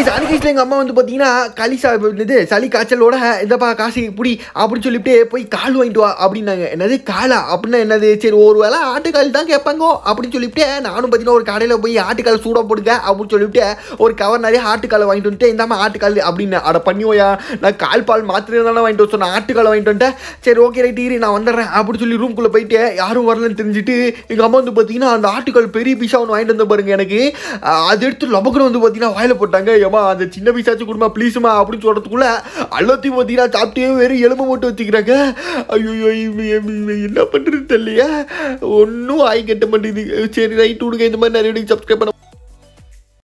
anyways அன்னைக்கு எங்கள் அம்மா வந்து பார்த்தீங்கன்னா கலிசா இது சளி காய்ச்சலோட இந்தப்பா காசு இப்படி அப்படின்னு சொல்லிவிட்டு போய் கால் வாங்கிட்டு வா அப்படின்னாங்க என்னது காலா அப்படின்னா என்னது சரி ஒரு வேளை ஆட்டுக்கால் தான் கேட்பாங்க அப்படின்னு சொல்லிவிட்டு நானும் பார்த்தீங்கன்னா ஒரு கடையில் போய் ஆட்டுக்கால் சூடாக போடுங்க அப்படின்னு சொல்லிவிட்டு ஒரு கவர் நிறைய ஆட்டுக்காலை வாங்கிட்டு வந்துட்டு இந்தாமா ஆட்டுக்கால் அப்படின்னு அதை பண்ணிவோயா நான் கால் பால் மாத்திரை தானே வாங்கிட்டு வச்சோம் நான் ஆட்டுக்காலை வாங்கிட்டு வந்துட்டேன் சரி ஓகே ரைட் இரு நான் வந்துடுறேன் அப்படின்னு சொல்லி ரூம்குள்ளே போயிட்டு யாரும் வரலன்னு தெரிஞ்சுட்டு எங்கள் அம்மா வந்து பார்த்தீங்கன்னா அந்த ஆட்டுக்கால் பெரிய பீஸாக ஒன்று வாங்கிட்டு வந்து பாருங்க எனக்கு அது எடுத்து லபக்குன்னு வந்து பார்த்தீங்கன்னா வாயில் போட்டாங்க ஏமா அந்த சின்ன பீசாச்சு கொடுமா ப்ளீஸுமா அப்படின்னு சொல்கிறதுக்குள்ளே எல்லாத்தையும் பார்த்தீங்கன்னா சாப்பிட்டே வெறும் எலும்பு மட்டும் வச்சுக்கிறாங்க ஐயோ என்ன பண்ணுறது தெரியலையா ஒன்றும் ஆய் கட்ட மாட்டேங்குது சரி ரைட் விடுங்க இந்த மாதிரி நிறைய சப்ஸ்கிரைப் பண்ண